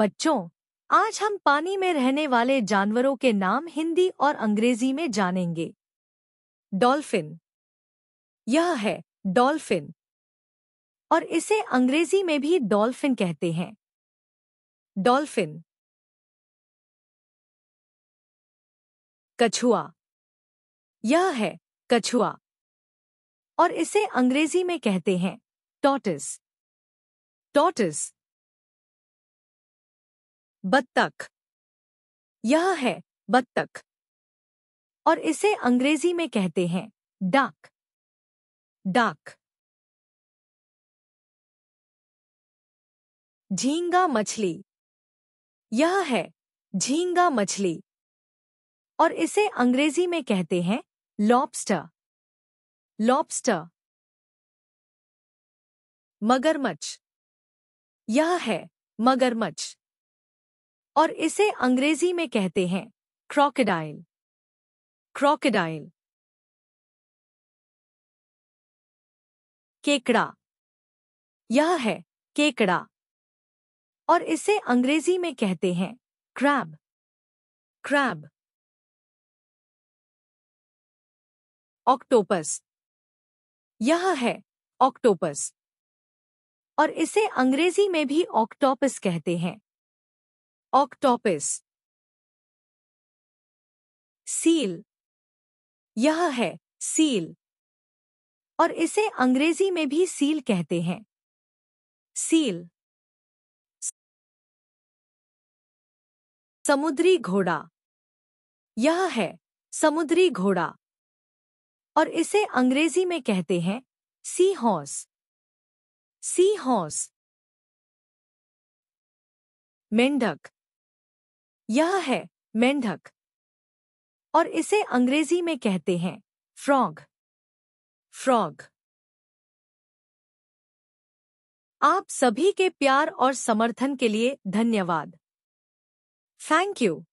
बच्चों आज हम पानी में रहने वाले जानवरों के नाम हिंदी और अंग्रेजी में जानेंगे डॉल्फिन यह है डॉल्फिन और इसे अंग्रेजी में भी डॉल्फिन कहते हैं डॉल्फिन कछुआ यह है कछुआ और इसे अंग्रेजी में कहते हैं टॉटिस टॉटिस बत्तख यह है बत्तख और इसे अंग्रेजी में कहते हैं डाक डाक झींगा मछली यह है झींगा मछली और इसे अंग्रेजी में कहते हैं लॉबस्टर लॉबस्टर मगरमच्छ यह है मगरमच्छ और इसे अंग्रेजी में कहते हैं क्रॉकेडाइल क्रॉकेडाइल केकड़ा यह है केकड़ा और इसे अंग्रेजी में कहते हैं क्रैब क्रैब ऑक्टोपस यह है ऑक्टोपस और इसे अंग्रेजी में भी ऑक्टोपस कहते हैं ऑक्टोपिस सील यह है सील और इसे अंग्रेजी में भी सील कहते हैं सील समुद्री घोड़ा यह है समुद्री घोड़ा और इसे अंग्रेजी में कहते हैं सी हॉर्स सी हॉर्स मेंढक यह है मेंढक और इसे अंग्रेजी में कहते हैं फ्रॉग फ्रॉग आप सभी के प्यार और समर्थन के लिए धन्यवाद थैंक यू